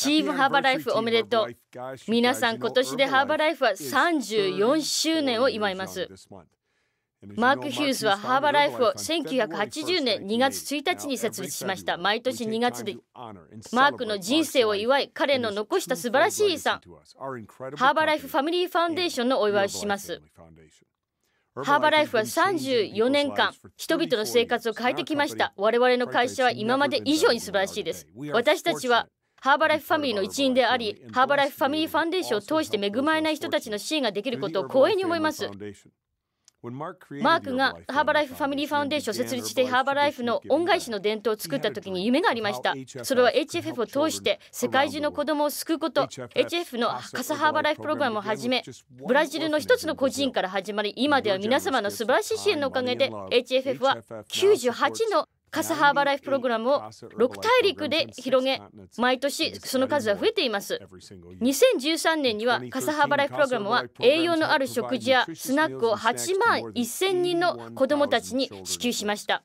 チームハーバーライフおめでとう皆さん今年でハーバーライフは34周年を祝いますマーク・ヒューズはハーバーライフを1980年2月1日に設立しました毎年2月でマークの人生を祝い彼の残した素晴らしい遺産ハーバーライフファミリーファンデーションのお祝いをしますハーバーライフは34年間、人々の生活を変えてきました。我々の会社は今まで以上に素晴らしいです。私たちはハーバーライフファミリーの一員であり、ハーバーライフファミリーファンデーションを通して恵まれない人たちの支援ができることを光栄に思います。マークがハーバーライフファミリーファウンデーションを設立してハーバーライフの恩返しの伝統を作った時に夢がありましたそれは HFF を通して世界中の子どもを救うこと HF のカサハーバーライフプログラムをはじめブラジルの一つの個人から始まり今では皆様の素晴らしい支援のおかげで HFF は98のカスハーバーライフプログラムを6大陸で広げ毎年その数は増えています2013年にはカスハーバーライフプログラムは栄養のある食事やスナックを8万1000人の子どもたちに支給しました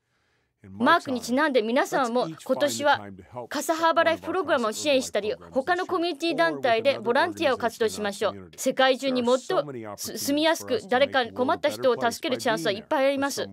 マークにちなんで皆さんも今年は笠原ライフプログラムを支援したり他のコミュニティ団体でボランティアを活動しましょう世界中にもっと住みやすく誰か困った人を助けるチャンスはいっぱいあります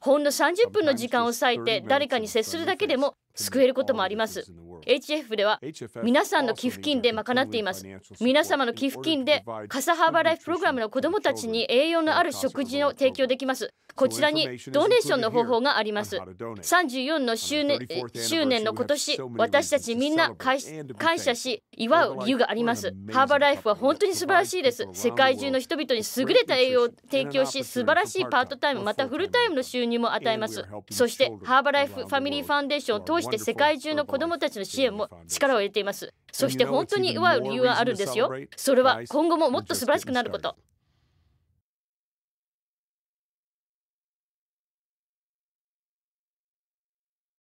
ほんの30分の時間を割いて誰かに接するだけでも救えることもあります HF では皆さんの寄付金で賄っています皆様の寄付金で笠ーライフプログラムの子どもたちに栄養のある食事を提供できますこちらにドネーションの方法があります34の周年周年の今年私たちみんな感謝し祝う理由がありますハーバーライフは本当に素晴らしいです世界中の人々に優れた栄養を提供し素晴らしいパートタイムまたフルタイムの収入も与えますそしてハーバーライフファミリーファンデーションを通して世界中の子どもたちの支援も力を入れていますそして本当に祝う理由はあるんですよそれは今後ももっと素晴らしくなること